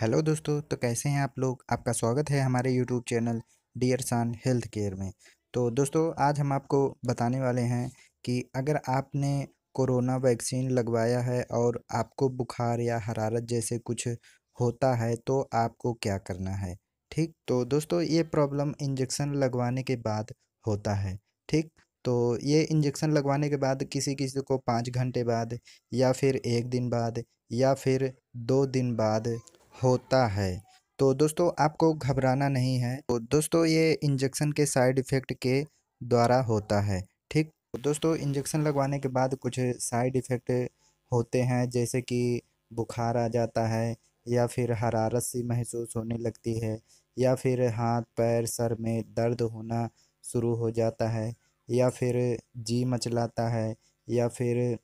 hello दोस्तों तो कैसे हैं आप लोग आपका स्वागत है हमारे यूट्यूब चैनल डियर सान हेल्थ केयर में तो दोस्तों आज हम आपको बताने वाले हैं कि अगर आपने कोरोना वैक्सीन लगवाया है और आपको बुखार या हरारत जैसे कुछ होता है तो आपको क्या करना है ठीक तो दोस्तों ये प्रॉब्लम इंजेक्शन लगवाने के बाद होता है ठीक तो ये इंजेक्शन लगवाने के बाद किसी किसी को पाँच घंटे बाद या फिर एक दिन बाद या फिर दो दिन बाद होता है तो दोस्तों आपको घबराना नहीं है तो दोस्तों ये इंजेक्शन के साइड इफ़ेक्ट के द्वारा होता है ठीक तो दोस्तों इंजेक्शन लगवाने के बाद कुछ साइड इफ़ेक्ट होते हैं जैसे कि बुखार आ जाता है या फिर हरारत सी महसूस होने लगती है या फिर हाथ पैर सर में दर्द होना शुरू हो जाता है या फिर जी मचलाता है या फिर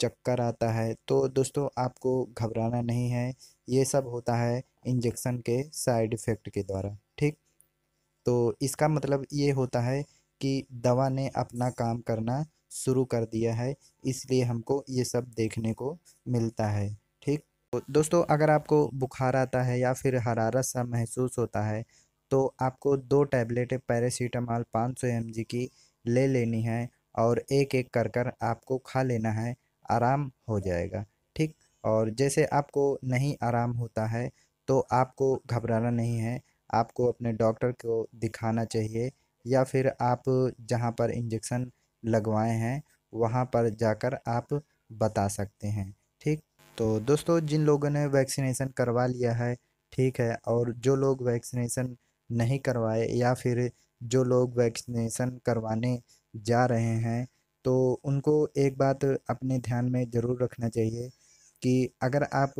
चक्कर आता है तो दोस्तों आपको घबराना नहीं है ये सब होता है इंजेक्शन के साइड इफ़ेक्ट के द्वारा ठीक तो इसका मतलब ये होता है कि दवा ने अपना काम करना शुरू कर दिया है इसलिए हमको ये सब देखने को मिलता है ठीक तो दोस्तों अगर आपको बुखार आता है या फिर हरारत सा महसूस होता है तो आपको दो टैबलेट पैरासीटामॉल 500 सौ की ले लेनी है और एक एक कर कर आपको खा लेना है आराम हो जाएगा ठीक और जैसे आपको नहीं आराम होता है तो आपको घबराना नहीं है आपको अपने डॉक्टर को दिखाना चाहिए या फिर आप जहाँ पर इंजेक्शन लगवाए हैं वहाँ पर जाकर आप बता सकते हैं ठीक तो दोस्तों जिन लोगों ने वैक्सीनेशन करवा लिया है ठीक है और जो लोग वैक्सीनेशन नहीं करवाए या फिर जो लोग वैक्सीनेशन करवाने जा रहे हैं तो उनको एक बात अपने ध्यान में ज़रूर रखना चाहिए कि अगर आप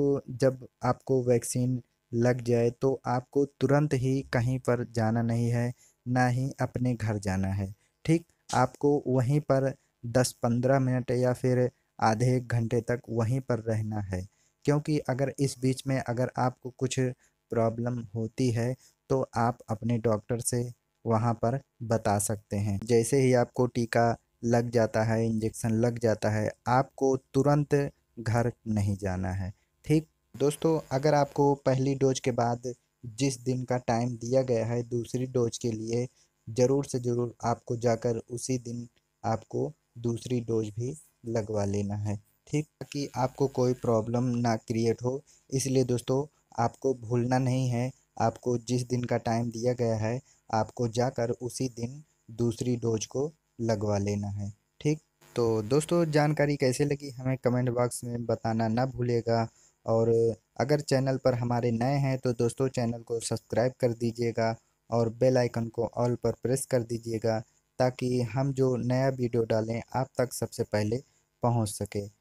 जब आपको वैक्सीन लग जाए तो आपको तुरंत ही कहीं पर जाना नहीं है ना ही अपने घर जाना है ठीक आपको वहीं पर दस पंद्रह मिनट या फिर आधे एक घंटे तक वहीं पर रहना है क्योंकि अगर इस बीच में अगर आपको कुछ प्रॉब्लम होती है तो आप अपने डॉक्टर से वहाँ पर बता सकते हैं जैसे ही आपको टीका लग जाता है इंजेक्शन लग जाता है आपको तुरंत घर नहीं जाना है ठीक दोस्तों अगर आपको पहली डोज के बाद जिस दिन का टाइम दिया गया है दूसरी डोज के लिए ज़रूर से ज़रूर आपको जाकर उसी दिन आपको दूसरी डोज भी लगवा लेना है ठीक ताकि आपको कोई प्रॉब्लम ना क्रिएट हो इसलिए दोस्तों आपको भूलना नहीं है आपको जिस दिन का टाइम दिया गया है आपको जाकर उसी दिन दूसरी डोज को लगवा लेना है ठीक तो दोस्तों जानकारी कैसे लगी हमें कमेंट बॉक्स में बताना ना भूलेगा और अगर चैनल पर हमारे नए हैं तो दोस्तों चैनल को सब्सक्राइब कर दीजिएगा और बेल आइकन को ऑल पर प्रेस कर दीजिएगा ताकि हम जो नया वीडियो डालें आप तक सबसे पहले पहुंच सके